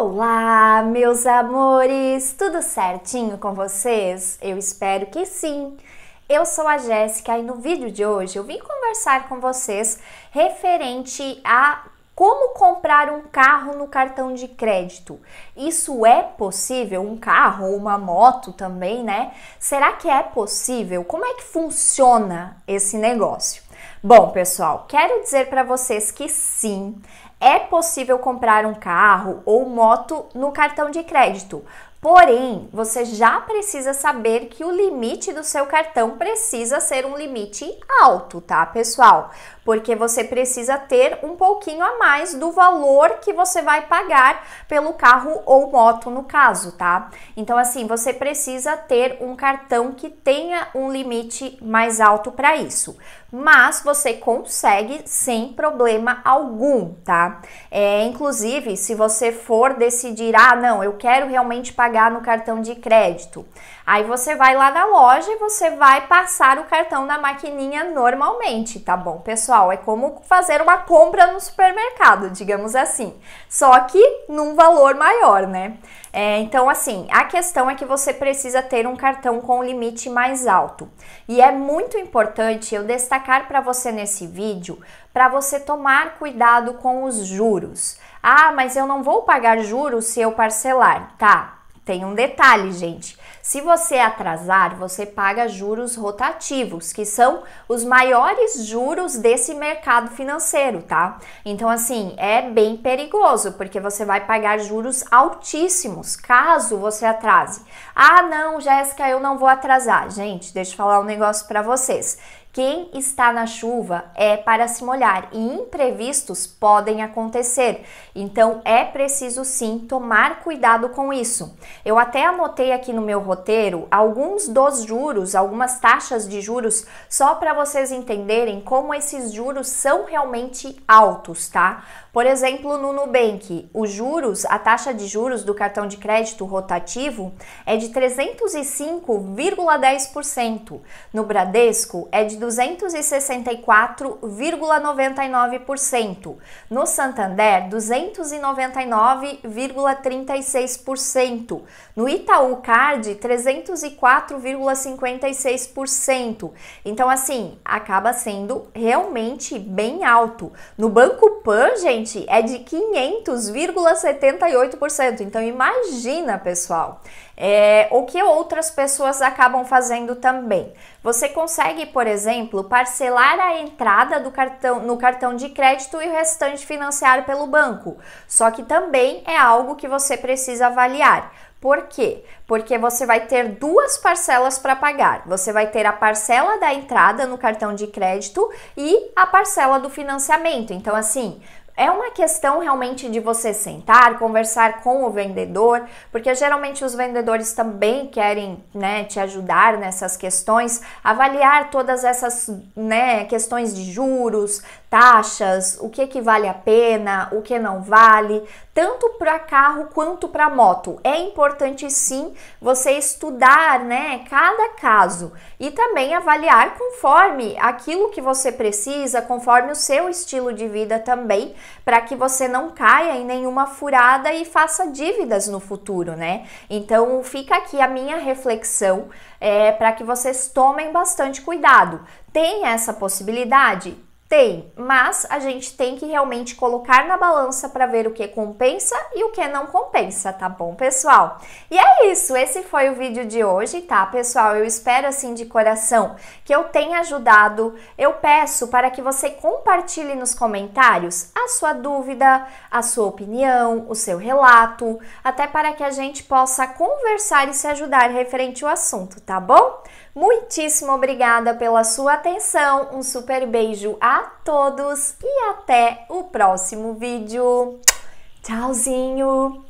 Olá, meus amores! Tudo certinho com vocês? Eu espero que sim! Eu sou a Jéssica e no vídeo de hoje eu vim conversar com vocês referente a como comprar um carro no cartão de crédito. Isso é possível? Um carro ou uma moto também, né? Será que é possível? Como é que funciona esse negócio? Bom, pessoal, quero dizer para vocês que sim, é possível comprar um carro ou moto no cartão de crédito, Porém, você já precisa saber que o limite do seu cartão precisa ser um limite alto, tá, pessoal? Porque você precisa ter um pouquinho a mais do valor que você vai pagar pelo carro ou moto, no caso, tá? Então, assim, você precisa ter um cartão que tenha um limite mais alto para isso. Mas você consegue sem problema algum, tá? É, inclusive, se você for decidir, ah, não, eu quero realmente pagar pagar no cartão de crédito. Aí você vai lá na loja e você vai passar o cartão na maquininha normalmente, tá bom, pessoal? É como fazer uma compra no supermercado, digamos assim, só que num valor maior, né? É, então, assim, a questão é que você precisa ter um cartão com limite mais alto. E é muito importante eu destacar para você nesse vídeo para você tomar cuidado com os juros. Ah, mas eu não vou pagar juros se eu parcelar. Tá, tem um detalhe, gente. Se você atrasar, você paga juros rotativos, que são os maiores juros desse mercado financeiro, tá? Então, assim, é bem perigoso, porque você vai pagar juros altíssimos caso você atrase. Ah, não, Jéssica, eu não vou atrasar. Gente, deixa eu falar um negócio para vocês. Quem está na chuva é para se molhar e imprevistos podem acontecer. Então é preciso sim tomar cuidado com isso. Eu até anotei aqui no meu roteiro alguns dos juros, algumas taxas de juros, só para vocês entenderem como esses juros são realmente altos, tá? Por exemplo, no Nubank, os juros, a taxa de juros do cartão de crédito rotativo é de 305,10%. No Bradesco é de 264,99%, no Santander 299,36%, no Itaú Card 304,56%. Então assim, acaba sendo realmente bem alto. No Banco Pan, gente, é de 500,78%. Então imagina, pessoal. É, o que outras pessoas acabam fazendo também. Você consegue, por exemplo, exemplo, parcelar a entrada do cartão, no cartão de crédito e o restante financiar pelo banco. Só que também é algo que você precisa avaliar. Por quê? Porque você vai ter duas parcelas para pagar. Você vai ter a parcela da entrada no cartão de crédito e a parcela do financiamento. Então, assim, é uma questão realmente de você sentar, conversar com o vendedor, porque geralmente os vendedores também querem né, te ajudar nessas questões, avaliar todas essas né, questões de juros, taxas, o que, que vale a pena, o que não vale, tanto para carro quanto para moto. É importante sim você estudar né, cada caso e também avaliar conforme aquilo que você precisa, conforme o seu estilo de vida também para que você não caia em nenhuma furada e faça dívidas no futuro, né? Então fica aqui a minha reflexão é, para que vocês tomem bastante cuidado. Tem essa possibilidade? Tem, mas a gente tem que realmente colocar na balança para ver o que compensa e o que não compensa, tá bom, pessoal? E é isso, esse foi o vídeo de hoje, tá, pessoal? Eu espero assim de coração que eu tenha ajudado. Eu peço para que você compartilhe nos comentários a sua dúvida, a sua opinião, o seu relato, até para que a gente possa conversar e se ajudar referente ao assunto, tá bom? Muitíssimo obrigada pela sua atenção. Um super beijo a todos e até o próximo vídeo. Tchauzinho!